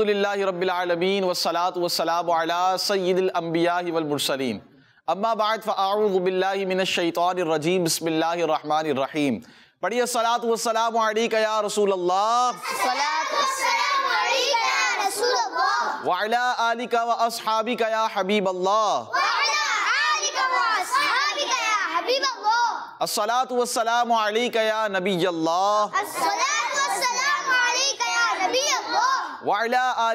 अलहमदिल्ला रबीआलमीन वसलात वसलाम सैदम्बिया वलमरसलिन अम्माबाद फ़ाऊबिल्लाशैतरजीम बसमीम पढ़िए सलात वसलाम या रसूल वाला आली का व असहाबी का या हबीब अल्लाह असलात वसलाम या नबी अल्लाह वाला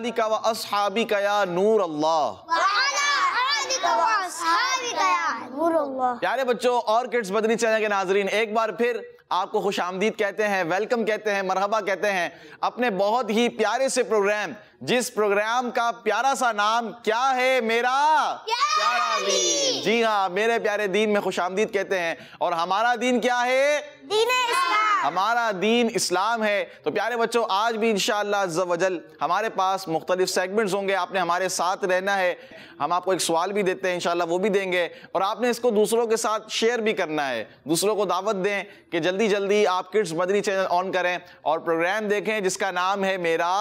प्यारे बच्चों और किड्स बदनी चैनल के नाजरीन एक बार फिर आपको खुश आमदीद कहते हैं वेलकम कहते हैं मरहबा कहते हैं अपने बहुत ही प्यारे से प्रोग्राम जिस प्रोग्राम का प्यारा सा नाम क्या है मेरा प्यारा दीन जी हाँ मेरे प्यारे दीन में खुश आमदीद कहते हैं और हमारा दीन क्या है दीन हमारा दीन इस्लाम है तो प्यारे बच्चों आज भी इनशालाजल हमारे पास मुख्तलिफ सेगमेंट्स होंगे आपने हमारे साथ रहना है हम आपको एक सवाल भी देते हैं इनशाला वो भी देंगे और आपने इसको दूसरों के साथ शेयर भी करना है दूसरों को दावत दें कि जल्दी जल्दी आप किड्स मदनी चैनल ऑन करें और प्रोग्राम देखें जिसका नाम है मेरा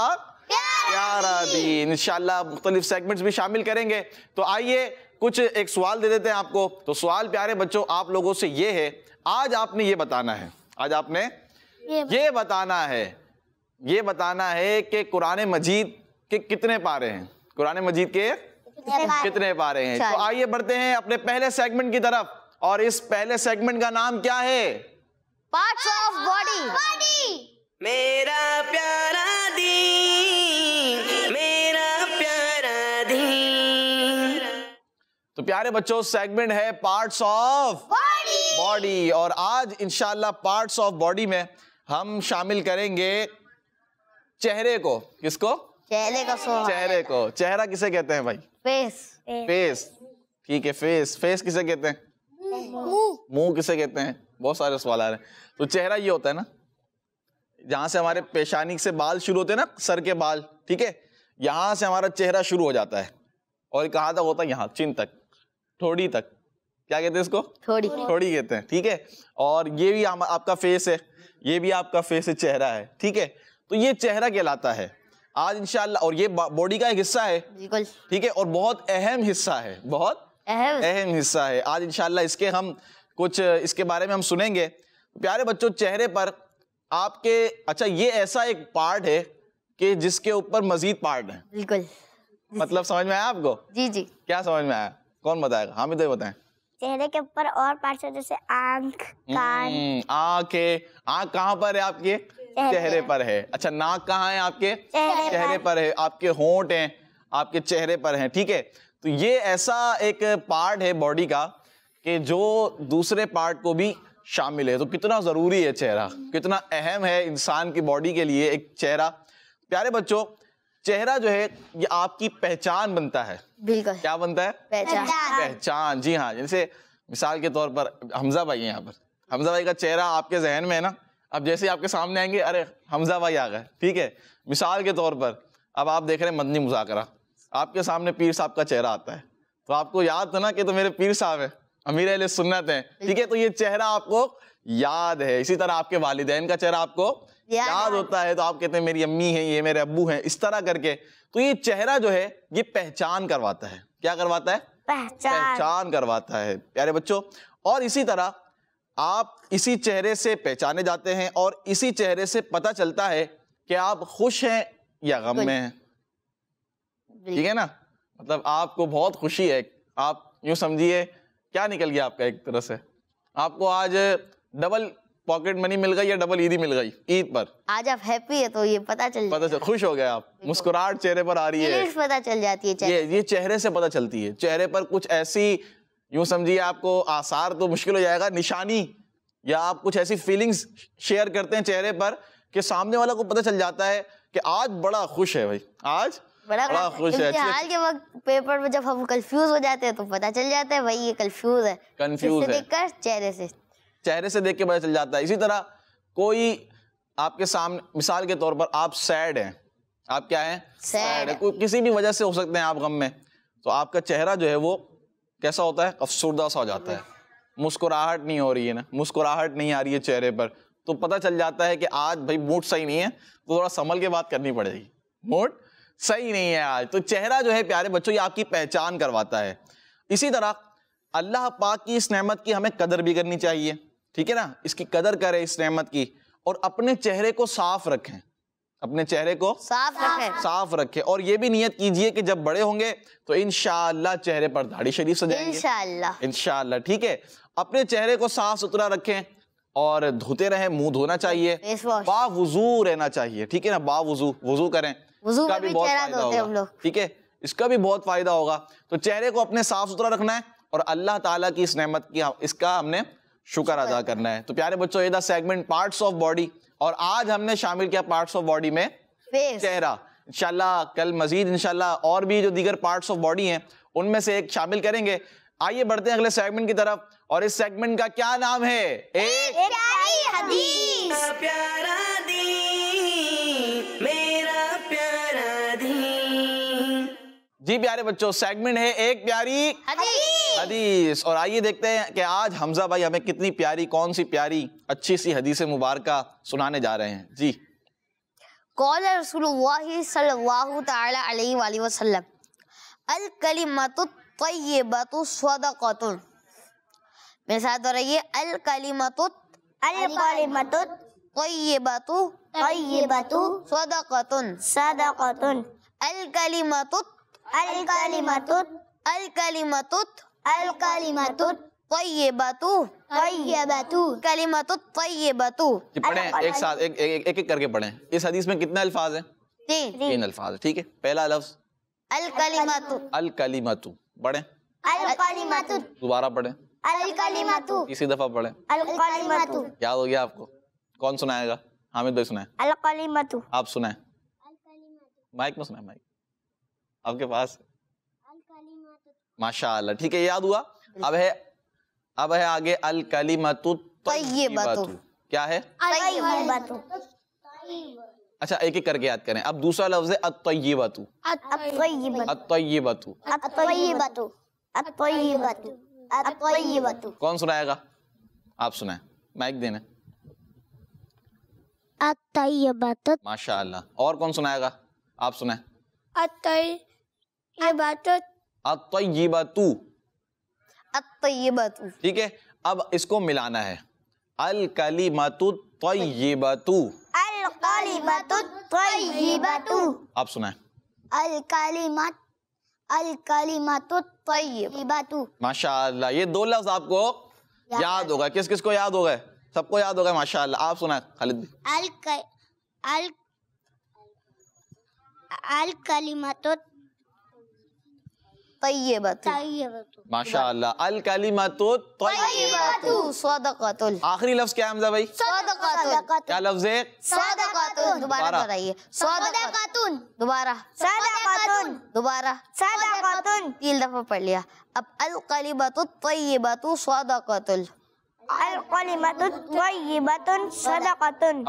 प्यारा मुख्तलिफ सेगमेंट्स भी शामिल करेंगे तो आइए कुछ एक सवाल दे देते हैं आपको तो सवाल प्यारे बच्चों आप लोगों से ये है आज आपने ये बताना है आज आपने ये, ये बताना है ये बताना है कि कुरान मजीद के कितने पारे हैं कुरान मजीद के कितने पारे हैं तो आइए बढ़ते हैं अपने पहले सेगमेंट की तरफ और इस पहले सेगमेंट का नाम क्या है पार्ट्स ऑफ बॉडी मेरा प्यारा दी तो प्यारे बच्चों सेगमेंट है पार्ट्स ऑफ बॉडी और आज इंशाल्लाह पार्ट्स ऑफ बॉडी में हम शामिल करेंगे चेहरे को किसको चेहरे को चेहरे को चेहरा किसे कहते हैं भाई फेस फेस ठीक है फेस फेस किसे कहते हैं मुंह मुंह किसे कहते हैं बहुत सारे सवाल आ रहे हैं तो चेहरा ये होता है ना जहां से हमारे पेशानी से बाल शुरू होते हैं ना सर के बाल ठीक है यहां से हमारा चेहरा शुरू हो जाता है और कहा था होता है यहाँ चिन तक थोड़ी तक क्या कहते हैं इसको थोड़ी थोड़ी कहते हैं ठीक है और ये भी आपका फेस है ये भी आपका फेस है चेहरा है ठीक है तो ये चेहरा कहलाता है आज इंशाल्लाह और ये बॉडी का एक हिस्सा है ठीक है और बहुत अहम हिस्सा है बहुत अहम अहम हिस्सा है आज इंशाल्लाह इसके हम कुछ इसके बारे में हम सुनेंगे प्यारे बच्चों चेहरे पर आपके अच्छा ये ऐसा एक पार्ट है कि जिसके ऊपर मजीद पार्ट है बिल्कुल मतलब समझ में आया आपको जी जी क्या समझ में आया कौन बताएगा हामिद भाई बताएं चेहरे के ऊपर और पार्ट्स है जैसे आंख कान हम्म, आंखे आंख कहां पर है आपके चेहरे, पर है अच्छा नाक कहां है आपके चेहरे पर है आपके होंठ हैं आपके चेहरे पर हैं ठीक है तो ये ऐसा एक पार्ट है बॉडी का कि जो दूसरे पार्ट को भी शामिल है तो कितना ज़रूरी है चेहरा कितना अहम है इंसान की बॉडी के लिए एक चेहरा प्यारे बच्चों चेहरा जो है ये आपकी पहचान बनता है बिल्कुल क्या बनता है पहचान पहचान जी हाँ जैसे मिसाल के तौर पर हमजा भाई यहाँ पर हमजा भाई का चेहरा आपके जहन में है ना अब जैसे आपके सामने आएंगे अरे हमजा भाई आ गए ठीक है मिसाल के तौर पर अब आप देख रहे हैं मदनी मुजाकरा आपके सामने पीर साहब का चेहरा आता है तो आपको याद था तो ना कि तो मेरे पीर साहब है अमीर अली सुन्नत है ठीक है तो ये चेहरा आपको याद है इसी तरह आपके वालदेन का चेहरा आपको याद होता है तो आप कहते हैं मेरी अम्मी है ये मेरे अबू हैं इस तरह करके तो ये चेहरा जो है ये पहचान करवाता है क्या करवाता है पहचान पहचान करवाता है प्यारे बच्चों और इसी तरह आप इसी चेहरे से पहचाने जाते हैं और इसी चेहरे से पता चलता है कि आप खुश हैं या गम में हैं ठीक है ना मतलब आपको बहुत खुशी है आप यूं समझिए क्या निकल गया आपका एक तरह से आपको आज डबल पॉकेट मनी मिल गई या डबल ईदी मिल गई ईद पर आज आप हैप्पी है तो ये पता चल पता चल खुश हो गए आप मुस्कुराहट चेहरे पर आ रही है पता चल जाती है ये ये चेहरे से पता चलती है चेहरे पर कुछ ऐसी यूं समझिए आपको आसार तो मुश्किल हो जाएगा निशानी या आप कुछ ऐसी फीलिंग्स शेयर करते हैं चेहरे पर कि सामने वाला को पता चल जाता है कि आज बड़ा खुश है भाई आज बड़ा, बड़ा खुश है हाल के वक्त पेपर में जब हम कंफ्यूज हो जाते हैं तो पता चल जाता है भाई ये कंफ्यूज है कंफ्यूज है देखकर चेहरे से चेहरे से देख के पता चल जाता है इसी तरह कोई आपके सामने मिसाल के तौर पर आप सैड हैं आप क्या हैं सैड है कोई किसी भी वजह से हो सकते हैं आप गम में तो आपका चेहरा जो है वो कैसा होता है अफसरदा सा हो जाता है मुस्कुराहट नहीं हो रही है ना मुस्कुराहट नहीं आ रही है चेहरे पर तो पता चल जाता है कि आज भाई मूड सही नहीं है तो थोड़ा संभल के बात करनी पड़ेगी मूड सही नहीं है आज तो चेहरा जो है प्यारे बच्चों ये आपकी पहचान करवाता है इसी तरह अल्लाह पाक की इस नहमत की हमें कदर भी करनी चाहिए ठीक है ना इसकी कदर करें इस नहमत की और अपने चेहरे को साफ रखें अपने चेहरे को साफ रखें साफ रखें और ये भी नियत कीजिए कि जब बड़े होंगे तो इनशाला चेहरे पर दाढ़ी शरीफ सजाएंगे इनशाला इनशाला ठीक है अपने चेहरे को साफ सुथरा रखें और धोते रहें मुंह धोना चाहिए बावजू रहना चाहिए ठीक है ना बावजू वजू करें इसका भी बहुत फायदा होगा ठीक है इसका भी बहुत फायदा होगा तो चेहरे को अपने साफ सुथरा रखना है और अल्लाह ताला की इस नेमत की इसका हमने शुक्र अदा करना है तो प्यारे बच्चों ये था सेगमेंट पार्ट्स ऑफ बॉडी और आज हमने शामिल किया पार्ट्स ऑफ बॉडी में चेहरा इंशाल्लाह कल मजीद इंशाल्लाह और भी जो दीगर पार्ट्स ऑफ बॉडी हैं उनमें से एक शामिल करेंगे आइए बढ़ते हैं अगले सेगमेंट की तरफ और इस सेगमेंट का क्या नाम है एक, जी प्यारे बच्चों सेगमेंट है एक प्यारी हदीस हदीस और आइए देखते हैं कि आज हमजा भाई हमें कितनी प्यारी कौन सी प्यारी अच्छी सी हदीस मुबारक सुनाने जा रहे हैं जी قال رسول الله الله صلى تعالى عليه واله وسلم الكلمه الطيبه صدقه मेरे साथ दोहराइए अलकलीमत अलकलीमत तय्यबतु तय्यबतु सदकतुन सदकतुन अलकलीमतुत अलकलीमतुत अलकलीमतुत अलकलिमतु पढ़े एक साथ एक एक, एक, एक करके इस हदीस में कितने अल्फाज हैं तीन तीन अल्फाज ठीक है पहला लफ्ज दोबारा पढ़े इसी दफा पढ़े याद हो गया आपको कौन सुनाएगा हामिद भाई सुनाए अलकलिमतु आप सुनाए माइक में सुनाए माइक आपके पास माशा ठीक है याद हुआ अब है अब है आगे अल कली मतु क्या है अच्छा एक एक करके याद करें अब दूसरा लफ्ज है अतयबतु अतयबतु अतयबतु अतयबतु अतयबतु कौन सुनाएगा आप सुनाए माइक देने माशाल्लाह और कौन सुनाएगा आप सुनाए बात अतयबतु अतयबतु ठीक है अब इसको मिलाना है अल कलीमतु तयबतु अल कलीमतु तयबतु आप सुनाए अल कलीमत अल कलीमतु तयबतु माशाल्लाह ये दो लफ्ज आपको याद, होगा किस किस को याद होगा सबको याद होगा माशाल्लाह आप सुनाए खालिद अल अल अल कलीमतु आखिरी लफ्ज क्या हमजा भाई क्या लफ्ज है दोबारा दोबारा दोबारा तीन दफा पढ़ लिया अब अल कली कलीमत तयबतु सदकतुल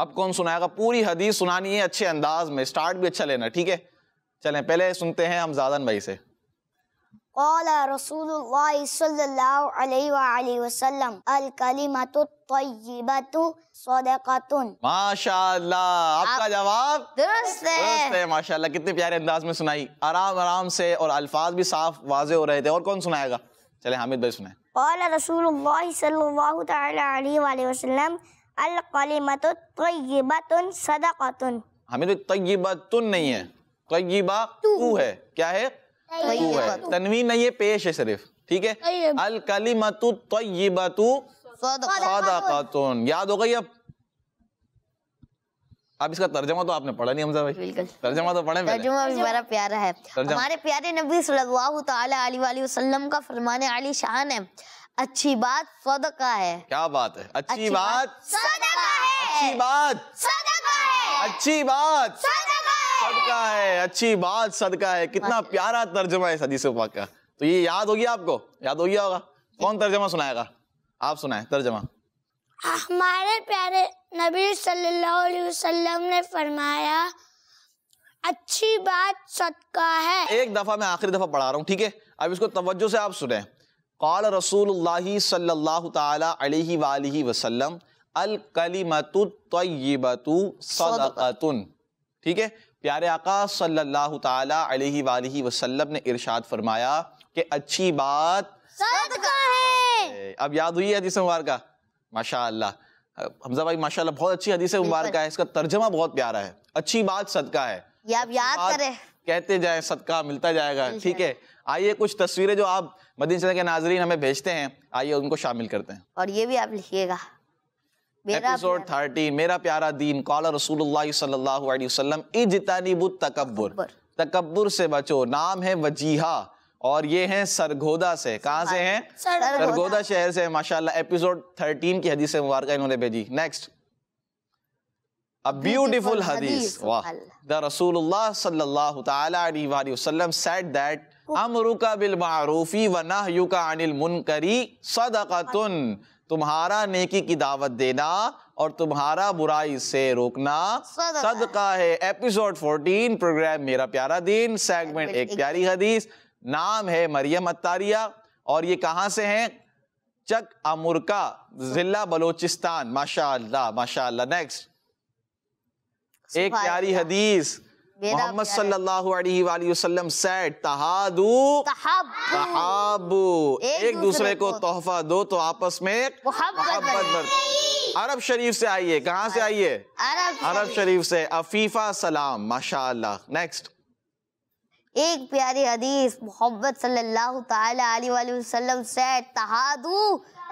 अब कौन सुनाएगा पूरी हदीस सुनानी है अच्छे अंदाज में स्टार्ट भी अच्छा लेना ठीक है चलें पहले सुनते हैं हम जादन भाई से قال رسول الله صلى الله عليه وآله وسلم الكلمة الطيبة صدقة माशाल्लाह आपका जवाब दुरुस्त है दुरुस्त है माशाल्लाह कितने प्यारे अंदाज में सुनाई आराम आराम से और अल्फाज भी साफ वाजे हो रहे थे और कौन सुनाएगा चले हामिद भाई सुनाए قال رسول الله صلى الله تعالى عليه وآله وسلم الكلمة الطيبة صدقة हमें तो तय्यबा तुन नहीं है तय्यबा तू है क्या है है तनवीन नहीं है पेश है सिर्फ ठीक है अल कली कलीमतु तय्यबतु खातून याद हो गई अब अब इसका तर्जमा तो आपने पढ़ा नहीं हमजा भाई बिल्कुल तर्जमा तो पढ़े तर्जमा भी बड़ा प्यारा है हमारे प्यारे नबी सल्लल्लाहु अलैहि वसल्लम का फरमान आली शान है अच्छी बात सदका है क्या बात है अच्छी, अच्छी बात, बात सदका है अच्छी बात सदका है अच्छी बात सदका सदका है अच्छी बात सदका है कितना प्यारा तर्जमा है सदी पाक का तो ये याद होगी आपको याद हो गया होगा कौन तर्जमा सुनाएगा आप सुनाए तर्जमा हाँ, हमारे प्यारे नबी सल्लल्लाहु अलैहि वसल्लम ने फरमाया अच्छी बात सदका है एक दफा मैं आखिरी दफा पढ़ा रहा हूँ ठीक है अब इसको तवज्जो से आप सुने قال رسول الله صلى الله अलैहि वालैहि वसल्लम وسلم कलीमतु तय्यबतु सदकतुन ठीक है प्यारे आका सल्लल्लाहु ताला अलैहि वालैहि वसल्लम ने इरशाद फरमाया कि अच्छी बात सदका है अब याद हुई हदीस मुबारक माशा हमजा भाई माशा बहुत अच्छी हदीस मुबारक है इसका तर्जमा बहुत प्यारा है अच्छी बात सदका है याद करें कहते जाए सदका मिलता जाएगा ठीक है आइए कुछ तस्वीरें जो आप मदीन के नाजरीन हमें भेजते हैं आइए उनको शामिल करते हैं और ये भी आप लिखिएगा एपिसोड थर्टी मेरा प्यारा दीन कॉल रसूलुल्लाह सल्लल्लाहु अलैहि वसल्लम इजतनीबुत तकब्बुर तकब्बुर से बचो नाम है वजीहा और ये हैं सरगोदा से कहाँ से हैं सरगोदा शहर से माशाल्लाह एपिसोड थर्टीन की हदीस मुबारक इन्होंने भेजी नेक्स्ट अ ब्यूटीफुल हदीस वाह द रसूलुल्लाह सल्लल्लाहु ताला अलैहि वसल्लम सेड दैट अमरुका बिल मारूफी व नहयुका अनिल मुनकरी सदकतुन तुम्हारा नेकी की दावत देना और तुम्हारा बुराई से रोकना सदका, है एपिसोड 14 प्रोग्राम मेरा प्यारा दिन सेगमेंट एक, एक प्यारी हदीस नाम है मरियम अतारिया और ये कहाँ से हैं चक अमुरका जिला बलोचिस्तान माशा माशा नेक्स्ट एक प्यारी हदीस मोहम्मद सल्लल्लाहु अलैहि वसल्लम said tahadu tahabu एक दूसरे को तोहफा दो तो आपस में मोहब्बत अरब शरीफ से आइए कहाँ से आइए अरब अरब शरीफ से अफीफा सलाम माशाल्लाह नेक्स्ट एक प्यारी हदीस मोहब्बत सल्लल्लाहु ताला अलैहि वसल्लम से तहादू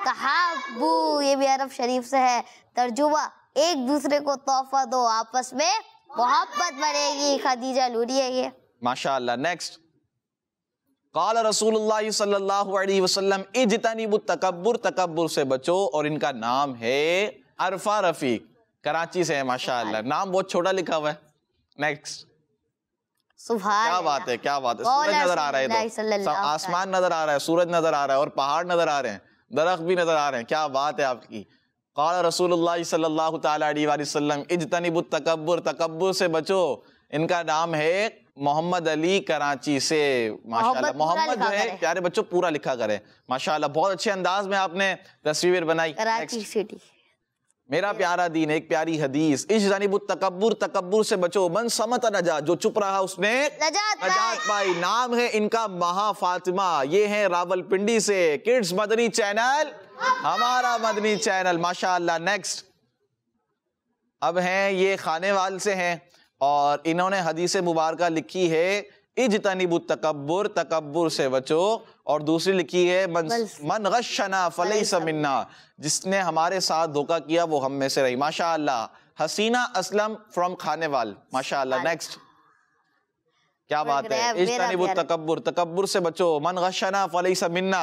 तहाबू ये भी अरब शरीफ से है तर्जुमा एक दूसरे को तोहफा दो आपस में मोहब्बत बनेगी खदीजा लूरी है ये माशाल्लाह नेक्स्ट काल रसूल वसल्लम इजतनीब तकबर तकबर से बचो और इनका नाम है अरफा रफीक कराची से है माशाल्लाह नाम बहुत छोटा लिखा हुआ है नेक्स्ट क्या बात है क्या बात है सूरज नजर आ रहा है आसमान नजर आ रहा है सूरज नजर आ रहा है और पहाड़ नजर आ रहे हैं दरख्त भी नजर आ रहे हैं क्या बात है आपकी क़ाल रसूल सल्ला तसम इजतनब तकबर तकबर से बचो इनका नाम है मोहम्मद अली कराची से माशाल्लाह मोहम्मद जो है प्यारे बच्चों पूरा लिखा करें माशाल्लाह बहुत अच्छे अंदाज में आपने तस्वीर बनाई कराची सिटी मेरा प्यारा दीन एक प्यारी हदीस इस जानब तकबर तकबर से बचो मन समत नजात जो चुप रहा उसने नजात पाई नाम है इनका महा फातिमा ये है रावलपिंडी से किड्स मदनी चैनल हमारा मदनी चैनल माशाल्लाह नेक्स्ट अब हैं ये खाने वाल से हैं और इन्होंने हदीस मुबारक लिखी है इज तनिबु तकबर तकबर से बचो और दूसरी लिखी है मन मन गशना फलई समन्ना जिसने हमारे साथ धोखा किया वो हम में से रही माशा हसीना असलम फ्रॉम वाल माशा नेक्स्ट क्या बात है इज तनिबु तकबर तकबर से बचो मन गशना फलई समन्ना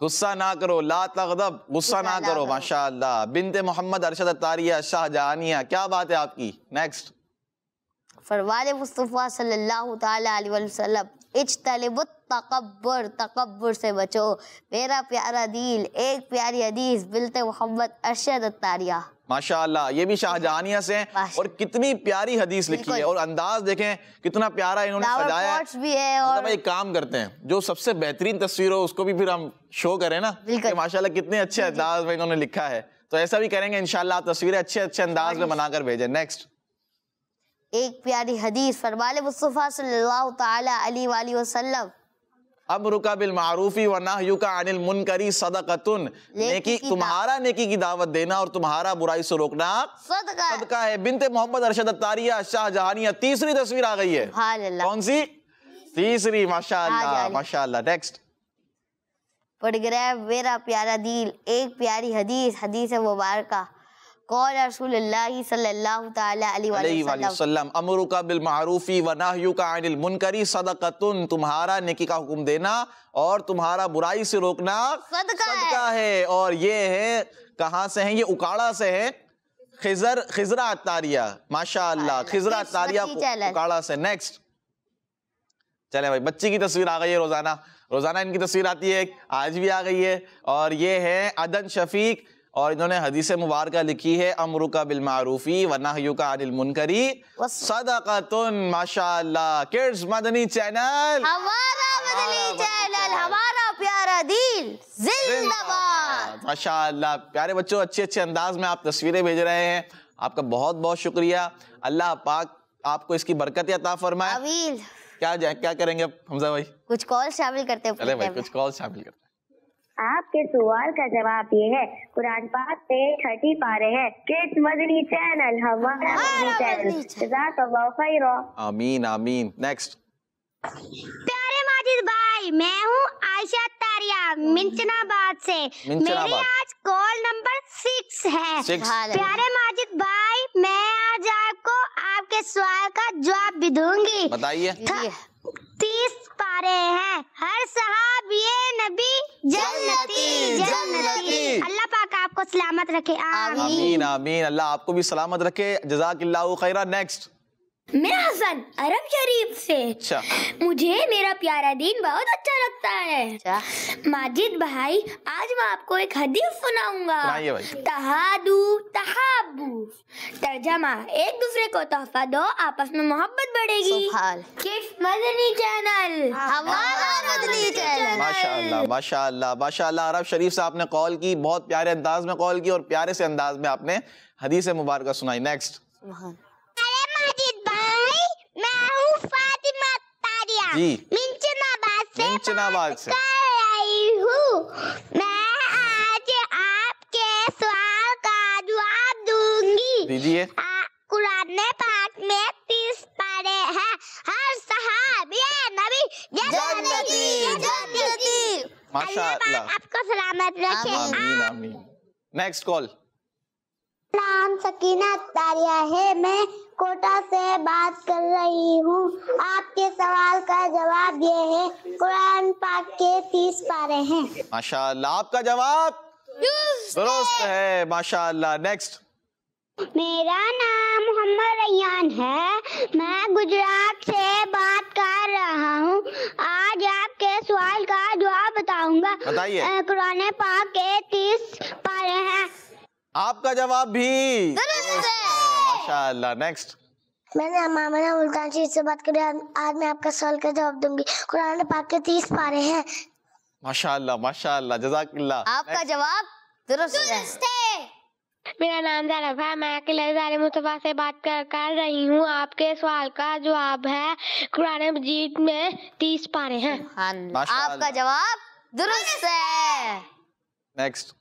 गुस्सा ना करो ला तब गुस्सा ना करो माशा बिनते मोहम्मद अरशद तारिया शाहजहानिया क्या बात है आपकी नेक्स्ट फरवाद मुस्तफ़ा सल्लल्लाहु अलैहि वसल्लम इजतलब तकबर तकबर से बचो मेरा प्यारा दिल एक प्यारी हदीस बिलते मोहम्मद अरशद तारिया माशाल्लाह ये भी शाहजहानिया से हैं और कितनी प्यारी हदीस लिखी है और अंदाज देखें कितना प्यारा इन्होंने सजाया भी है मतलब और एक काम करते हैं जो सबसे बेहतरीन तस्वीर हो उसको भी फिर हम शो करें ना कि माशाल्लाह कितने अच्छे हाँ अंदाज में इन्होंने लिखा है तो ऐसा भी करेंगे इनशाला तस्वीरें अच्छे अच्छे अंदाज में बनाकर भेजें नेक्स्ट एक प्यारी हदीस फरमाले मुस्तफ़ा सल्लल्लाहु अलैहि वसल्लम अमरुका बिल मारूफी व नाहयुका अनिल मुनकरी सदकतुन नेकी तुम्हारा नेकी की दावत देना और तुम्हारा बुराई से रोकना सदका सदका है बिनते मोहम्मद अरशद तारिया शाह जहानिया तीसरी तस्वीर आ गई है कौन सी तीसरी माशाल्लाह माशाल्लाह नेक्स्ट पढ़ गया मेरा प्यारा दिल एक प्यारी हदीस हदीस है मुबारका तुम्हारा नेकी का हुक्म देना और तुम्हारा बुराई से रोकना सदका, सदका है।, है और ये है कहाँ से है ये उकाड़ा से है खिजर खिजरा अतारिया माशा खिजरा अतारिया उकाड़ा से नेक्स्ट चले भाई बच्ची की तस्वीर आ गई है रोजाना रोजाना इनकी तस्वीर आती है आज भी आ गई है और ये है अदन शफीक और इन्होंने हदीस मुबारक लिखी है अमरु का बिलमारूफ़ी वनाहयू का अनिल मुनकरी सदाकतुन माशाल्लाह kids Madani channel Madani channel प्यारे बच्चों अच्छे अच्छे अंदाज में आप तस्वीरें भेज रहे हैं आपका बहुत बहुत शुक्रिया अल्लाह पाक आपको इसकी बरकत अता फरमाए क्या क्या करेंगे हमजा भाई कुछ कॉल शामिल करते हैं भाई कुछ कॉल शामिल करते हैं आपके सवाल का जवाब ये है कुरान पाक पे छठी पारे है किड्स मदनी चैनल हमारा मदनी चैनल आमीन आमीन नेक्स्ट प्यारे माजिद भाई मैं हूँ आयशा तारिया मिंचनाबाद से मेरी आज कॉल नंबर सिक्स है प्यारे माजिद भाई मैं आज आपको आपके सवाल का जवाब भी दूंगी बताइए तीस पारे हैं हर साहब ये नबी जन्नती जन्नती अल्लाह पाक आपको सलामत रखे आमीन आमीन, अल्लाह आपको भी सलामत रखे जजाक खैरा नेक्स्ट मैं हसन अरब शरीफ से अच्छा। मुझे मेरा प्यारा दिन बहुत अच्छा लगता है अच्छा। माजिद भाई आज मैं आपको एक हदीफ सुनाऊंगा तहादू तहाबू तर्जमा एक दूसरे को तोहफा दो आपस में मोहब्बत बढ़ेगी किड्स मदनी चैनल हाँ। हाँ, माशाल्लाह माशाल्लाह अरब शरीफ से आपने कॉल की बहुत प्यारे अंदाज में कॉल की और प्यारे से अंदाज में आपने हदीस मुबारक सुनाई नेक्स्ट जी मिंचनाबाद से मिंचनाबाद से आई हूँ मैं आज आपके सवाल का जवाब दूंगी दीजिए कुरान पाक में तीस पारे हैं हर सहाबी नबी जन्नती जन्नती माशाल्लाह आपको सलामत रखे आमीन आमीन नेक्स्ट कॉल नाम सकीना तारिया है मैं कोटा से बात कर रही हूँ आपके सवाल का जवाब ये है कुरान पाक के तीस पारे हैं माशाल्लाह आपका जवाब दुरुस्त है माशाल्लाह नेक्स्ट मेरा नाम मोहम्मद रैयान है मैं गुजरात से बात कर रहा हूँ आज आपके सवाल का जवाब बताऊंगा बताइए कुरान पाक के तीस आपका जवाब भी माशाल्लाह नेक्स्ट मैंने मामा मुल्तान शरीफ से बात करी आज मैं आपका सवाल का जवाब दूंगी कुरान पाक के तीस पारे हैं माशाल्लाह माशाल्लाह जजाकिल्ला आपका जवाब दुरुस्त है मेरा नाम जरफ है मैं किले मुस्तफ़ा से बात कर, कर रही हूँ आपके सवाल का जवाब है कुरान मजीद में तीस पारे हैं हाँ, आपका जवाब दुरुस्त है नेक्स्ट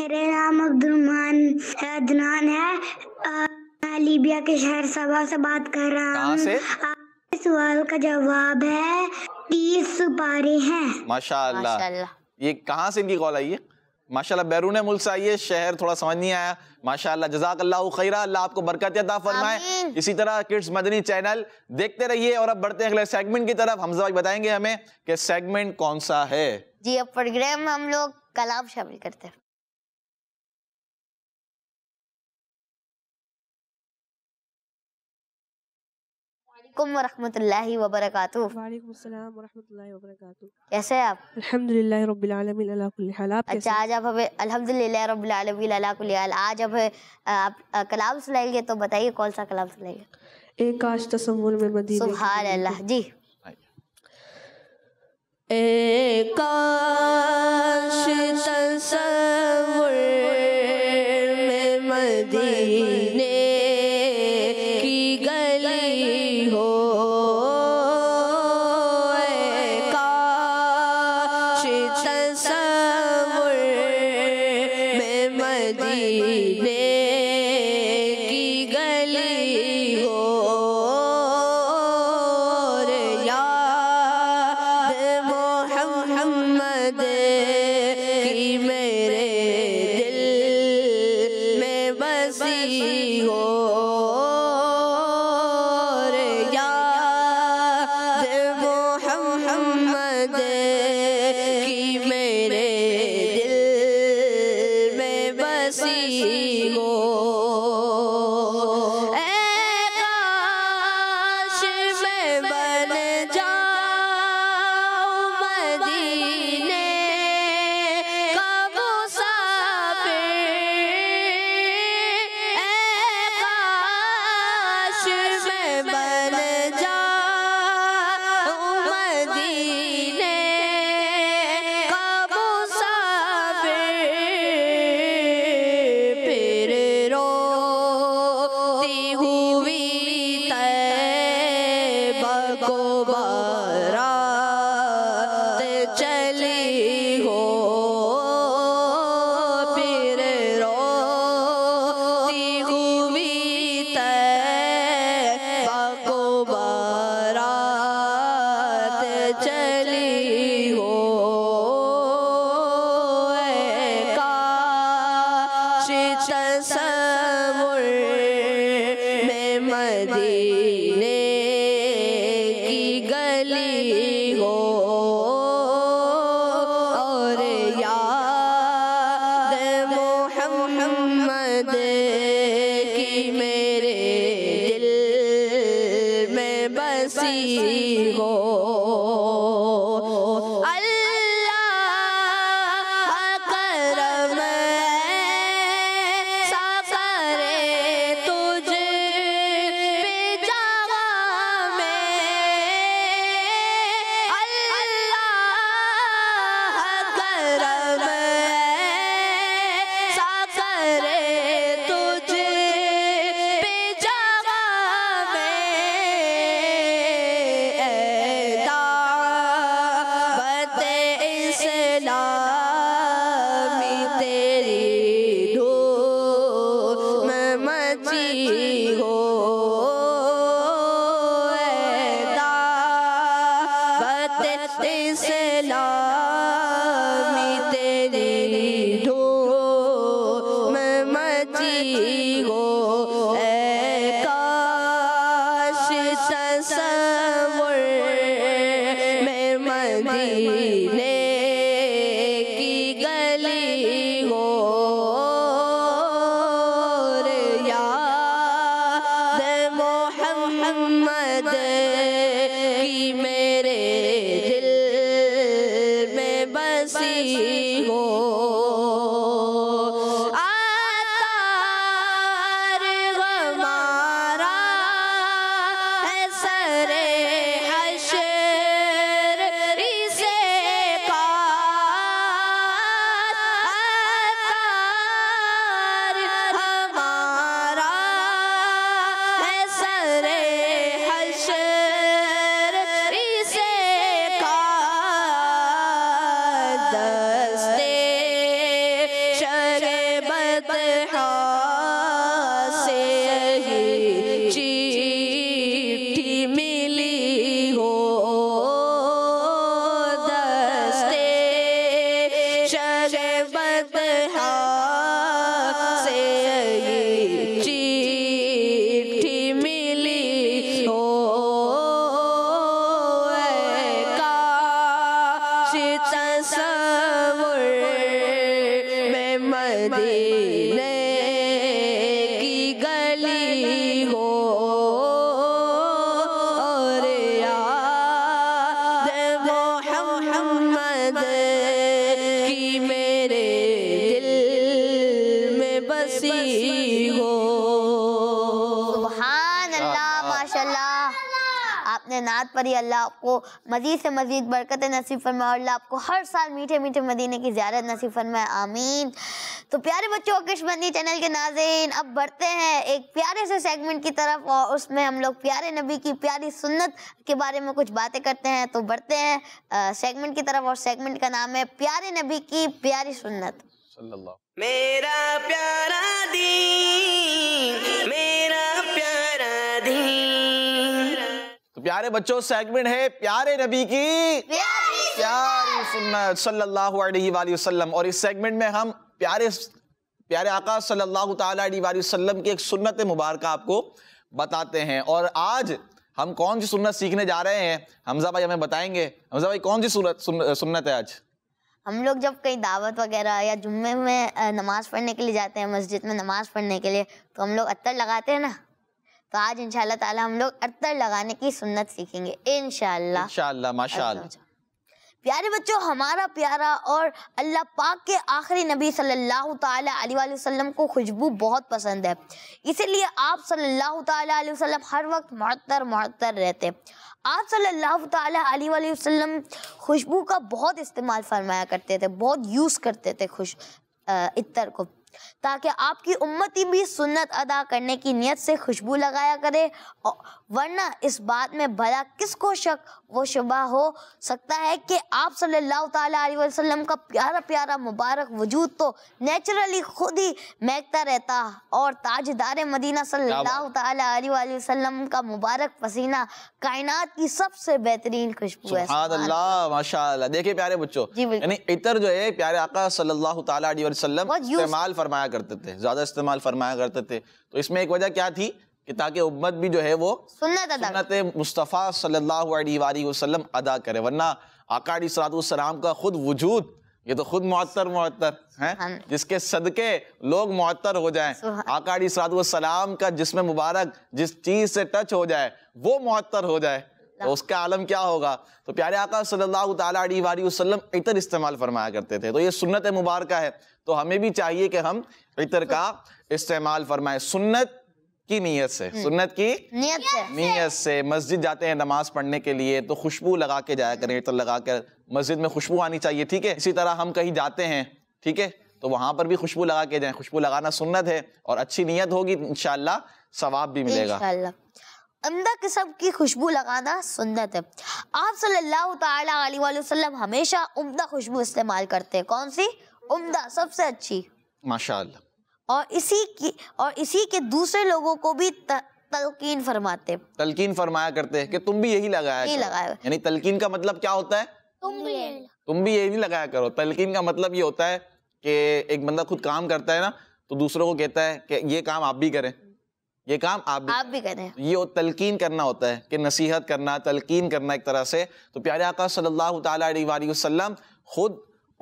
मेरा नाम अब्दुलमान है अदनान है मैं लीबिया के शहर सभा से बात कर रहा हूँ आपके सवाल का जवाब है तीस सुपारे हैं माशाल्लाह ये कहाँ से इनकी कॉल आई है माशाल्लाह बैरून मुल्क से आइए शहर थोड़ा समझ नहीं आया माशाल्लाह जजाकल्ला खैरा अल्लाह आपको बरकत अदा फरमाए इसी तरह किड्स मदनी चैनल देखते रहिए और अब बढ़ते हैं अगले सेगमेंट की तरफ हम भाई बताएंगे हमें कि सेगमेंट कौन सा है जी अब प्रोग्राम हम लोग कलाम शामिल करते हैं वरहमतुल्लाहि वालेकुम वरहमतुल्लाहि कैसे हैं आप अल्हम्दुलिल्लाह रब्बिल आलमीन अला कुल्ली हाल आप अच्छा आज आप हमें अल्हम्दुलिल्लाह रब्बिल आलमीन अला कुल्ली हाल आज अब आप कलाम सुनाएंगे तो बताइए कौन सा कलाम सुनाएंगे एक काश तसव्वुर में मदीने सुभान अल्लाह जी एक काश तसव्वुर आपको मज़ीद से मज़ीद बरकत नसीब फरमाए और आपको हर साल मीठे मीठे मदीने की ज्यारत नसीब फरमाए आमीन तो प्यारे बच्चों कशबंदी चैनल के नाजेन अब बढ़ते हैं एक प्यारे से सेगमेंट की तरफ और उसमें हम लोग प्यारे नबी की प्यारी सुन्नत के बारे में कुछ बातें करते हैं तो बढ़ते हैं सेगमेंट की तरफ और सेगमेंट का नाम है प्यारे नबी की प्यारी सुन्नत मेरा प्यारा दी मेरा तो प्यारे बच्चों सेगमेंट है प्यारे नबी की प्यारी, सुन्नत सल्लल्लाहु अलैहि वसल्लम और इस सेगमेंट में हम प्यारे प्यारे आका सल्लल्लाहु अलैहि वसल्लम की एक सुन्नत मुबारक आपको बताते हैं और आज हम कौन सी सुन्नत सीखने जा रहे हैं हमजा भाई हमें बताएंगे हमजा भाई कौन सी सुन्नत सुन्नत है आज हम लोग जब कहीं दावत वगैरह या जुम्मे में नमाज़ पढ़ने के लिए जाते हैं मस्जिद में नमाज़ पढ़ने के लिए तो हम लोग अत्तर लगाते हैं ना तो आज इंशाल्लाह ताला हम लोग अत्तर लगाने की सुन्नत सीखेंगे इंशाल्लाह इंशाल्लाह माशाल्लाह प्यारे बच्चों हमारा प्यारा और अल्लाह पाक के आखिरी नबी सल्लल्लाहु अलैहि वसल्लम को खुशबू बहुत पसंद है इसीलिए आप सल्लल्लाहु अलैहि वसल्लम हर वक्त मअतर मअतर रहते आप सल्लल्लाहु अलैहि वसल्लम खुशबू का बहुत इस्तेमाल फरमाया करते थे बहुत यूज़ करते थे खुश इतर को ताकि आपकी उम्मती भी सुन्नत अदा करने की नीयत से खुशबू लगाया करे वरना इस बात में भला किसको शक वो शुबा हो सकता है कि आप सल्लल्लाहु अलैहि वसल्लम का प्यारा प्यारा मुबारक वजूद तो नेचुरली खुद ही महकता रहता और ताजदार मदीना सल्लल्लाहु अलैहि वसल्लम का मुबारक पसीना कायनात की सबसे बेहतरीन खुशबू है अल्लाह माशाल्लाह देखिए प्यारे बच्चों यानी इतर जो है प्यारे आका सल्लल्लाहु अलैहि वसल्लम इस्तेमाल फरमाया करते थे ज़्यादा इस्तेमाल फरमाया करते थे तो इसमें एक वजह क्या थी कि ताकि उम्मत भी जो है वो सुन्नत सुन्नत मुस्तफ़ा सल्लल्लाहु अलैहि वसल्लम अदा करे वरना आकाड़ी सलातम का खुद वजूद ये तो खुद मअतर मअतर है हाँ। जिसके सदके लोग मअतर हो जाए आकाड़ी सलातम का जिसमें मुबारक जिस चीज़ से टच हो जाए वो मअतर हो जाए तो उसका आलम क्या होगा तो प्यारे आका सल्लल्लाहु अलैहि वसल्लम इतर इस्तेमाल फरमाया करते थे तो ये सुन्नत मुबारक है तो हमें भी चाहिए कि हम इतर का इस्तेमाल फरमाएं सुन्नत की नीयत से हम्म। सुन्नत की नीयत से नीयत से मस्जिद जाते हैं नमाज पढ़ने के लिए तो खुशबू लगा के जाया करें इतर लगा कर मस्जिद में खुशबू आनी चाहिए ठीक है इसी तरह हम कहीं जाते हैं ठीक है तो वहां पर भी खुशबू लगा के जाए खुशबू लगाना सुन्नत है और अच्छी नीयत होगी तो इंशाल्लाह सवाब भी मिलेगा उमदा किस्म की खुशबू लगाना सुन्नत है आप सल्लल्लाहु अलैहि वसल्लम हमेशा उमदा खुशबू इस्तेमाल करते हैं कौन सी उमदा सबसे अच्छी माशाल्लाह और इसी की और इसी के दूसरे लोगों को भी त, तलकीन फरमाते तलकीन फरमाया करते कि तुम भी यही लगाया यही लगाया यानी तलकीन का मतलब क्या होता है तुम भी तुम भी यही लगाया करो तलकीन का मतलब ये होता है कि एक बंदा खुद काम करता है ना तो दूसरों को कहता है कि ये काम आप भी करें ये काम आप भी, आप भी करें ये तलकीन करना होता है कि नसीहत करना तलकीन करना एक तरह से तो प्यारे आका सल्लल्लाहु अलैहि वसल्लम खुद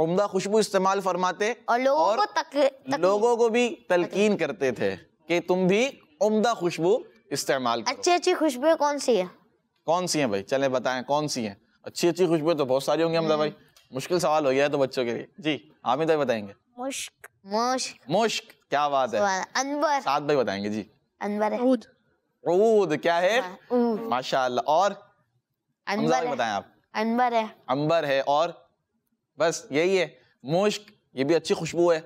उम्दा खुशबू इस्तेमाल फरमाते और लोगों और को तक, तक, लोगों को भी तलकीन करते थे कि तुम भी उम्दा खुशबू इस्तेमाल अच्छी अच्छी खुशबू कौन सी है कौन सी है भाई चले बताए कौन सी है अच्छी अच्छी खुशबू तो बहुत सारी होंगी अमदा भाई हम्म। मुश्किल सवाल हो गया है तो बच्चों के लिए जी आमिर भाई तो बताएंगे मुश्क मुश्क मुश्क क्या बात है अनवर साथ भाई बताएंगे जी अनवर है ऊद ऊद क्या है हाँ, माशाल्लाह और अनवर बताएं आप अनवर है अंबर है और बस यही है मुश्क ये भी अच्छी खुशबू है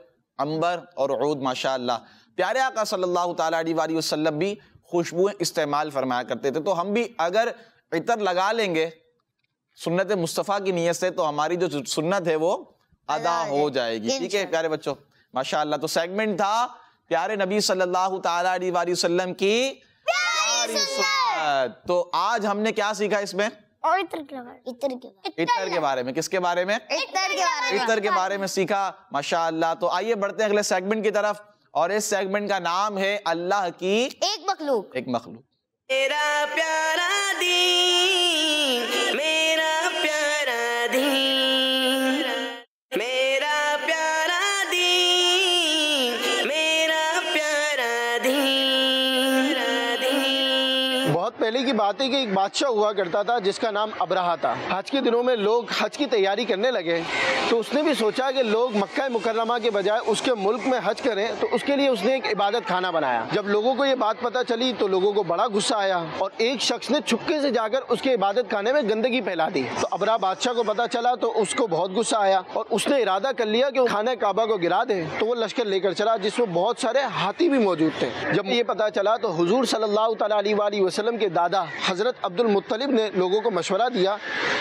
अंबर और ऊद माशाल्लाह प्यारे आका सल्लल्लाहु अलैहि वसल्लम भी खुशबूएं इस्तेमाल फरमाया करते थे तो हम भी अगर इतर लगा लेंगे सुन्नत मुस्तफ़ा की नीयत से तो हमारी जो सुन्नत है वो अदा हो जाएगी ठीक है प्यारे बच्चों माशाल्लाह तो सेगमेंट था प्यारे नबी सल्लल्लाहु अलैहि वसल्लम की प्यारी सुन्नत तो आज हमने क्या सीखा इसमें और इतर के बारे इतर के के बारे में किसके बारे में इतर के बारे में इतर के बारे में सीखा माशाल्लाह तो आइए बढ़ते हैं अगले सेगमेंट की तरफ और इस सेगमेंट का नाम है अल्लाह की एक मखलूक एक मखलूक तेरा प्यारा दी मेरा की बात है कि एक बादशाह हुआ करता था जिसका नाम अबराहा था हज के दिनों में लोग हज की तैयारी करने लगे तो उसने भी सोचा कि लोग मक्का मुकरमा के बजाय उसके मुल्क में हज करें तो उसके लिए उसने एक इबादत खाना बनाया जब लोगों को ये बात पता चली तो लोगों को बड़ा गुस्सा आया और एक शख्स ने छुपके से जाकर उसके इबादत खाने में गंदगी फैला दी तो अबरा बादशाह को पता चला तो उसको बहुत गुस्सा आया और उसने इरादा कर लिया कि खाना काबा को गिरा दे तो वो लश्कर लेकर चला जिसमें बहुत सारे हाथी भी मौजूद थे जब ये पता चला तो हजूर सल्ला वसलम के दादा पैगम्बरदा हज़रत अब्दुलमतलब ने लोगों को मशवरा दिया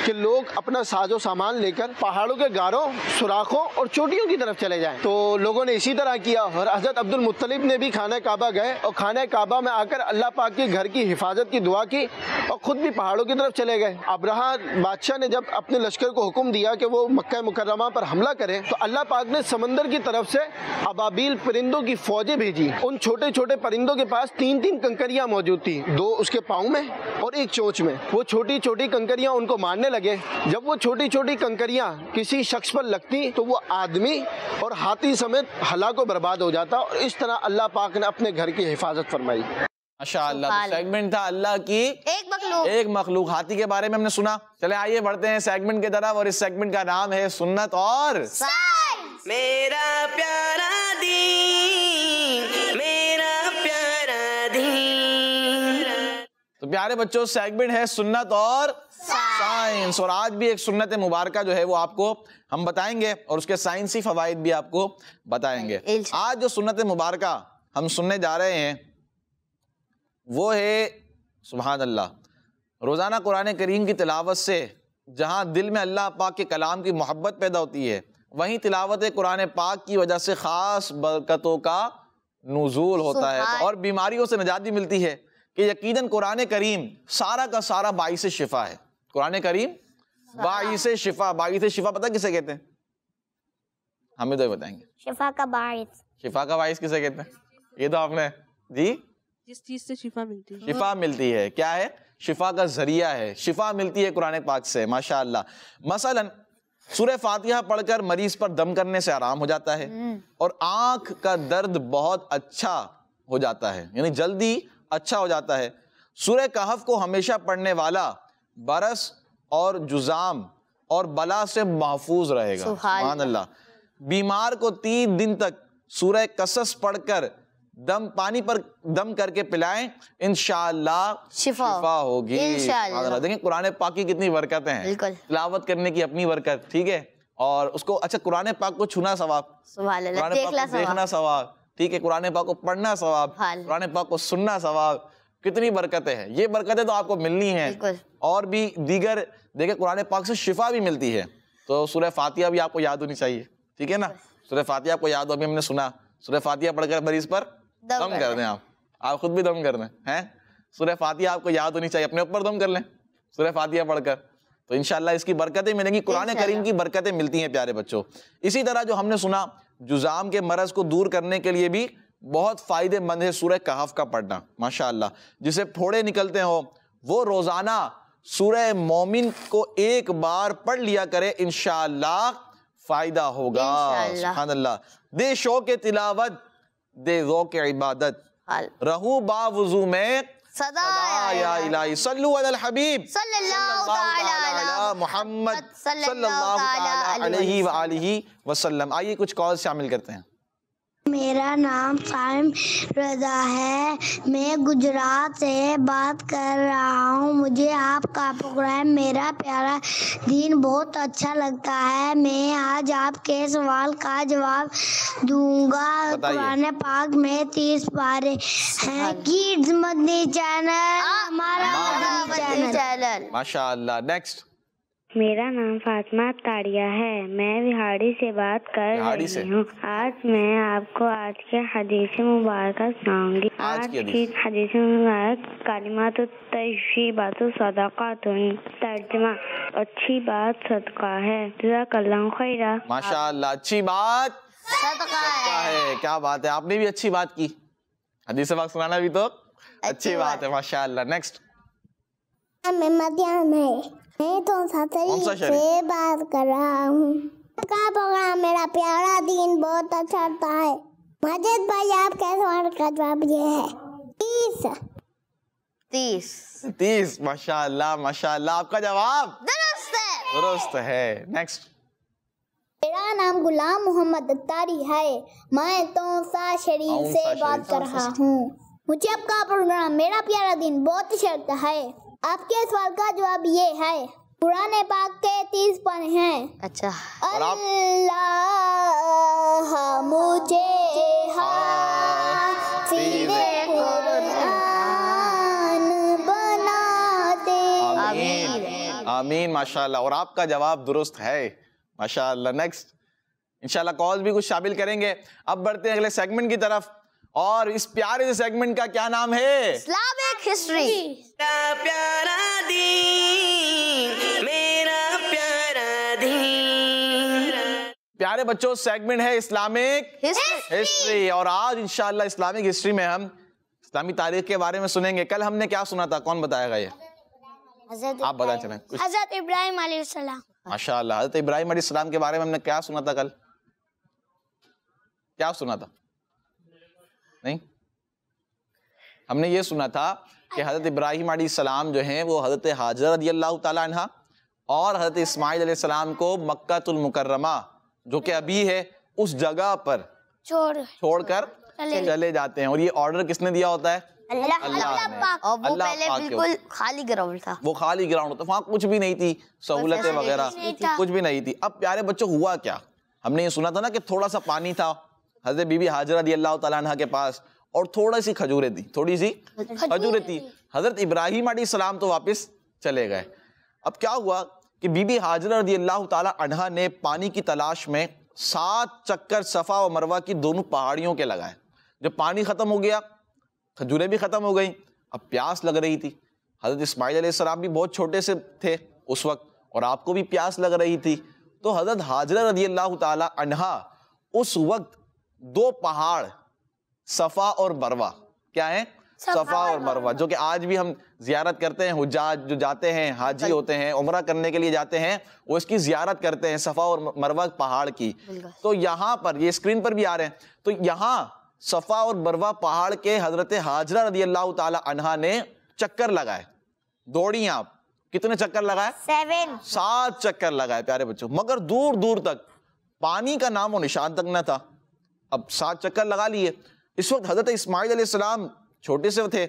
कि लोग अपना साजो सामान लेकर पहाड़ों के गारों सुराखों और चोटियों की तरफ चले जाएं। तो लोगों ने इसी तरह किया और हज़रत अब्दुलमतलब ने भी खाना काबा गए और खाना काबा में आकर अल्लाह पाक के घर की हिफाजत की दुआ की और ख़ुद भी पहाड़ों की तरफ चले गए अब्रहा बादशाह ने जब अपने लश्कर को हुक्म दिया कि वो मक्का मुकरमा पर हमला करें तो अल्लाह पाक ने समंदर की तरफ से अबाबील परिंदों की फौजें भेजी उन छोटे छोटे परिंदों के पास तीन तीन कंकरियाँ मौजूद थी दो उसके पाँव में और एक चोंच में वो छोटी छोटी कंकरियां उनको मारने लगे जब वो छोटी छोटी कंकरियां किसी शख्स पर लगती तो वो आदमी और हाथी समेत हला को बर्बाद हो जाता और इस तरह अल्लाह पाक ने अपने घर की हिफाजत फरमाई तो सेगमेंट था अल्लाह की एक मखलूक एक मखलूक हाथी के बारे में हमने सुना चले आइए बढ़ते हैं सेगमेंट की तरफ और इस सेगमेंट का नाम है सुन्नत और मेरा प्यारा दी तो प्यारे बच्चों सेगमेंट है सुन्नत और साइंस और आज भी एक सुन्नत मुबारक जो है वो आपको हम बताएंगे और उसके साइंसी फवायद भी आपको बताएंगे हाँ, आज जो सुन्नत मुबारक हम सुनने जा रहे हैं वो है सुबह अल्लाह रोज़ाना कुरान करीम की तिलावत से जहाँ दिल में अल्लाह पाक के कलाम की मोहब्बत पैदा होती है वहीं तिलावत कुरान पाक की वजह से ख़ास बरकतों का नजूल होता है तो और बीमारियों से निजात भी मिलती है कि यकीनन कुरान करीम सारा का सारा बाईस शिफा है कुरान करीम बाईस शिफा बाईस शिफा पता किसे कहते हैं हमें तो बताएंगे शिफा का बाईस शिफा का बाईस किसे कहते हैं ये तो आपने जी जिस चीज से शिफा मिलती है शिफा मिलती है क्या है शिफा का जरिया है शिफा मिलती है कुरान पाक से माशा मसलन सूर्य फातिहा पढ़कर मरीज पर दम करने से आराम हो जाता है हम्म। और आंख का दर्द बहुत अच्छा हो जाता है यानी जल्दी अच्छा हो जाता है सूर्य कहफ को हमेशा पढ़ने वाला बरस और जुजाम और बला से महफूज रहेगा अल्लाह बीमार को तीन दिन तक सूर्य कसस पढ़कर दम पानी पर दम करके पिलाएं इन शिफा होगी देखें कुरान पाक की कितनी बरकतें हैं तिलावत करने की अपनी बरकत ठीक है और उसको अच्छा कुरान पाक को छूना सवाब कुरान पाक देखना सवाब ठीक है कुरान पाक को पढ़ना सवाब कुरान पाक को सुनना सवाब कितनी बरकतें हैं ये बरकतें तो आपको मिलनी है और भी दीगर देखिए कुरान पाक से शिफा भी मिलती है तो सूर्य फातिया भी आपको याद होनी चाहिए ठीक है ना सूर्य फातिया आपको याद हो अभी हमने सुना सूर्य फातिया पढ़कर मरीज पर दम कर दें आप आप खुद भी दम कर दें हैं सूर्य फातिया आपको याद होनी चाहिए अपने ऊपर दम कर लें सूर्य फातिया पढ़कर तो इनशाला इसकी बरकतें मिलेंगी कुरान करीम की बरकतें मिलती हैं प्यारे बच्चों इसी तरह जो हमने सुना जुजाम के मरज को दूर करने के लिए भी बहुत फ़ायदेमंद है सूर्य कहाफ का पढ़ना माशा जिसे फोड़े निकलते हो वो रोज़ाना सूर्य मोमिन को एक बार पढ़ लिया करे इन फ़ायदा होगा अल्लाह दे शो के तिलावत दे रो के इबादत रहू बावजू में आइए कुछ कॉल शामिल करते हैं मेरा नाम साइम रजा है मैं गुजरात से बात कर रहा हूँ मुझे आपका प्रोग्राम मेरा प्यारा दिन बहुत अच्छा लगता है मैं आज आपके सवाल का जवाब दूंगा पुराने पाक में तीस पारे हैं किड्स मदनी चैनल हमारा चैनल माशाल्लाह नेक्स्ट मेरा नाम फातिमा ताड़िया है मैं बिहारी से बात कर रही हूँ आज मैं आपको आज के हदीस मुबारक सुनाऊंगी आज, आज की हदीस मुबारक कालिमा तो बात तशीबात सदाका तर्जमा अच्छी बात सदका है खैरा माशाल्लाह अच्छी बात सदका है है क्या बात है आपने भी अच्छी बात की हदीस बात सुनाना भी तो अच्छी बात है माशाल्लाह नेक्स्ट मैं मध्यम है मैं तो साथी से बात कर रहा हूँ का प्रोग्राम मेरा प्यारा दिन बहुत अच्छा होता है मजिद भाई आपके सवाल का जवाब ये है तीस तीस तीस माशाल्लाह माशाल्लाह आपका जवाब दुरुस्त है दुरुस्त है नेक्स्ट मेरा नाम गुलाम मोहम्मद अत्तारी है मैं तो शरीफ से बात कर रहा हूँ मुझे आपका प्रोग्राम मेरा प्यारा दिन बहुत अच्छा है आपके सवाल का जवाब ये है पुराने पाक के तीस पर हैं अच्छा अल्लाह मुझे आमीन आमीन माशाल्लाह और आपका जवाब दुरुस्त है माशाल्लाह नेक्स्ट इंशाल्लाह कॉल भी कुछ शामिल करेंगे अब बढ़ते हैं अगले सेगमेंट की तरफ और इस प्यारे से सेगमेंट का क्या नाम है स्लाविक हिस्ट्री प्यारा दी मेरा प्यारा प्यारे बच्चों सेगमेंट है इस्लामिक हिस्ट्री और आज इंशाल्लाह इस्लामिक हिस्ट्री में हम इस्लामी तारीख के बारे में सुनेंगे कल हमने क्या सुना था कौन बताएगा ये आप बता चले हजरत इब्राहिम माशा हजरत इब्राहिम के बारे में हमने क्या सुना था कल क्या सुना था नहीं हमने ये सुना था कि हज़रत अच्छा। इब्राहिम सलाम जो हैं वो हज़रत हाजर रदी अल्लाह तहा और हज़रत इसमाईल सलाम को मक्तुलमकरमा जो कि अभी है उस जगह पर छोड़ चले जाते हैं और ये ऑर्डर किसने दिया होता है अल्लाह अल्लाह और वो पहले बिल्कुल खाली ग्राउंड था वो खाली ग्राउंड था वहाँ कुछ भी नहीं थी सहूलतें वगैरह कुछ भी नहीं थी अब प्यारे बच्चों हुआ क्या हमने ये सुना था ना कि थोड़ा सा पानी था हजरत बीबी हाजरा दी अल्लाह तला के पास और थोड़ी सी खजूरें दी थोड़ी सी खजूरें दी हजरत इब्राहिम सलाम तो वापस चले गए अब क्या हुआ कि बीबी हाजरा रदी अल्लाह तला ने पानी की तलाश में सात चक्कर सफ़ा और मरवा की दोनों पहाड़ियों के लगाए जब पानी ख़त्म हो गया खजूरें भी ख़त्म हो गई अब प्यास लग रही थी हज़रत इसमाईल सलाम भी बहुत छोटे से थे उस वक्त और आपको भी प्यास लग रही थी तो हज़रत हाजरा रदी अल्लाह तला उस वक्त दो पहाड़ सफा और मरवा क्या है सफा और मरवा जो कि आज भी हम जियारत करते हैं हुजाज जो जाते हैं हाजी होते हैं उम्र करने के लिए जाते हैं वो इसकी जियारत करते हैं सफा और मरवा पहाड़ की तो यहाँ पर ये स्क्रीन पर भी आ रहे हैं तो यहाँ सफा और मरवा पहाड़ के हजरत हाजरा रदी अल्लाह तहा ने चक्कर लगाए दौड़ी आप कितने चक्कर लगाए सेवन सात चक्कर लगाए प्यारे बच्चों मगर दूर दूर तक पानी का नाम और निशान तक न था अब सात चक्कर लगा लिए इस वक्त हज़रत इस्माईल सलाम छोटे से थे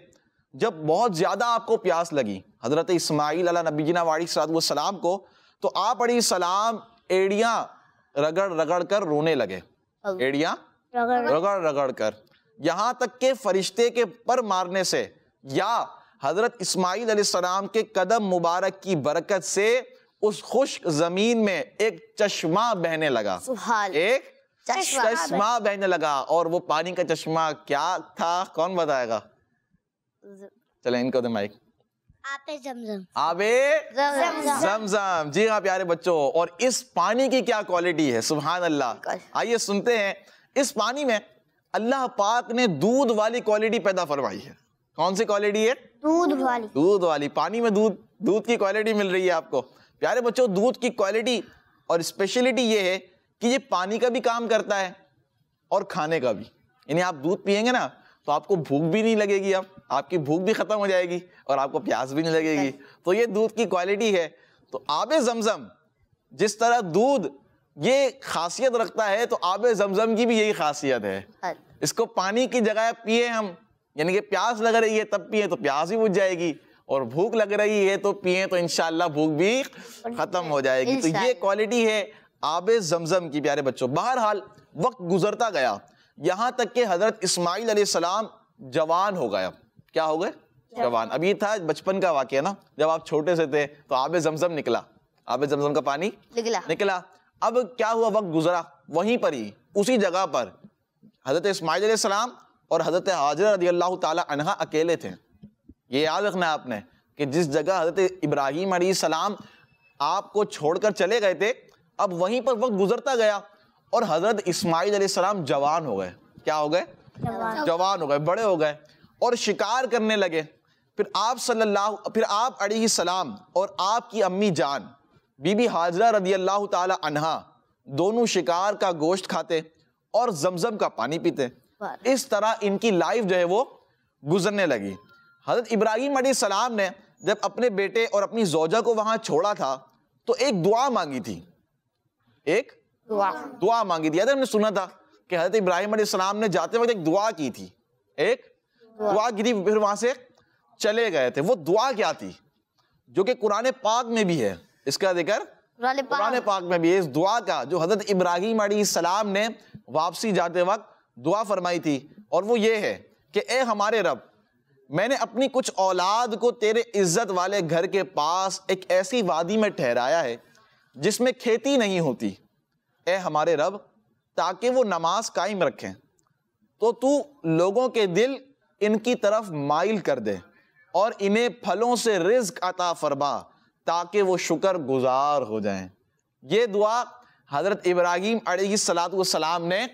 जब बहुत ज़्यादा आपको प्यास लगी हज़रत इस्माईल अला नबीना वाड़ी सलाम को तो आप अड़ी सलाम एड़िया रगड़ रगड़ कर रोने लगे एडिया रगड़ रगड़ कर यहाँ तक के फरिश्ते के पर मारने से या हज़रत इस्माईल सलाम के कदम मुबारक की बरकत से उस खुश्क ज़मीन में एक चश्मा बहने लगा एक चश्मा बहने लगा और वो पानी का चश्मा क्या था कौन बताएगा चले इनको दे माइक आपे जमजम आबे जमजम जी हाँ प्यारे बच्चों और इस पानी की क्या क्वालिटी है सुबहान अल्लाह आइए सुनते हैं इस पानी में अल्लाह पाक ने दूध वाली क्वालिटी पैदा फरमाई है कौन सी क्वालिटी है दूध वाली दूध वाली पानी में दूध दूध की क्वालिटी मिल रही है आपको प्यारे बच्चों दूध की क्वालिटी और स्पेशलिटी ये है कि ये पानी का भी काम करता है और खाने का भी यानी आप दूध पियेंगे ना तो आपको भूख भी नहीं लगेगी अब आप, आपकी भूख भी खत्म हो जाएगी और आपको प्यास भी नहीं लगेगी तो ये दूध की क्वालिटी है तो आब जमजम जिस तरह दूध ये खासियत रखता है तो आब जमजम की भी यही खासियत है हाँ। इसको पानी की जगह पिए हम यानी कि प्यास लग रही है तब पिए तो प्यास भी बुझ जाएगी और भूख लग रही है तो पिए तो इनशाला भूख भी खत्म हो जाएगी तो ये क्वालिटी है आब जमज़म की प्यारे बच्चों बहरहाल वक्त गुजरता गया यहां तक कि हज़रत इस्माइल सलाम जवान हो गया क्या हो गए जवान अभी था बचपन का वाक्य ना जब आप छोटे से थे तो आब जमज़म निकला आब जमज़म का पानी निकला निकला अब क्या हुआ वक्त गुजरा वहीं पर ही उसी जगह पर हज़रत इसमाईल सलाम और हज़रत हाजर रदी अल्लाह तहा अकेले थे ये याद रखना आपने कि जिस जगह हज़रत इब्राहिम सलाम आपको छोड़कर चले गए थे अब वहीं पर वक्त गुजरता गया और हजरत इस्माईल सलाम जवान हो गए क्या हो गए जवान हो गए बड़े हो गए और शिकार करने लगे फिर आप सल्लल्लाहु फिर आप अली सलाम और आपकी अम्मी जान बीबी हाजरा रदी अल्लाह तहा दोनों शिकार का गोश्त खाते और जमजम का पानी पीते इस तरह इनकी लाइफ जो है वो गुजरने लगी हजरत इब्राहिम सलाम ने जब अपने बेटे और अपनी जोजा को वहाँ छोड़ा था तो एक दुआ मांगी थी एक दुआ दुआ मांगी थी हमने सुना था कि हजरत इब्राहिम सलाम ने जाते वक्त एक दुआ की थी एक दुआ, की थी फिर वहां से चले गए थे वो दुआ क्या थी जो कि कुरान पाक में भी है इसका जिक्र कुरान पाक।, पाक में भी है इस दुआ का जो हजरत इब्राहिम सलाम ने वापसी जाते वक्त दुआ फरमाई थी और वो ये है कि ए हमारे रब मैंने अपनी कुछ औलाद को तेरे इज्जत वाले घर के पास एक ऐसी वादी में ठहराया है जिसमें खेती नहीं होती ए हमारे रब ताकि वो नमाज कायम रखें तो तू लोगों के दिल इनकी तरफ माइल कर दे और इन्हें फलों से रिज्क अता फरमा ताकि वो शुक्र गुजार हो जाएं ये दुआ हज़रत इब्राहिम सलाम ने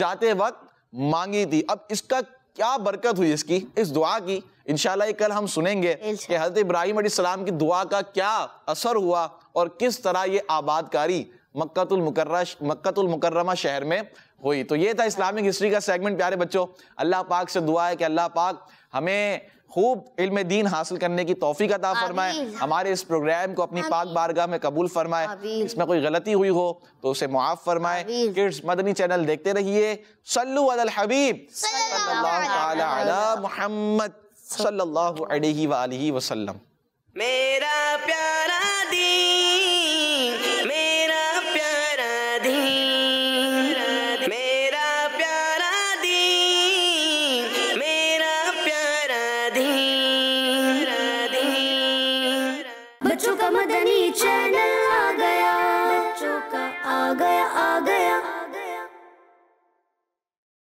जाते वक्त मांगी थी अब इसका क्या बरकत हुई इसकी इस दुआ की इनशाला कल हम सुनेंगे कि हज़रत इब्राहिम सलाम की दुआ का क्या असर हुआ और किस तरह ये आबादकारी मक्तुलमकर्रा मक्तुलमकर्रमा शहर में हुई तो ये था इस्लामिक हिस्ट्री का सेगमेंट प्यारे बच्चों अल्लाह पाक से दुआ है कि अल्लाह पाक हमें खूब इल्म दीन हासिल करने की तोफ़ी अता फरमाए हमारे इस प्रोग्राम को अपनी पाक बारगाह में कबूल फरमाए इसमें कोई गलती हुई हो तो उसे मुआफ़ फरमाए किड्स मदनी चैनल देखते रहिए सल्लू अल हबीब मोहम्मद सल्लल्लाहु अलैहि वसल्लम मेरा प्यारा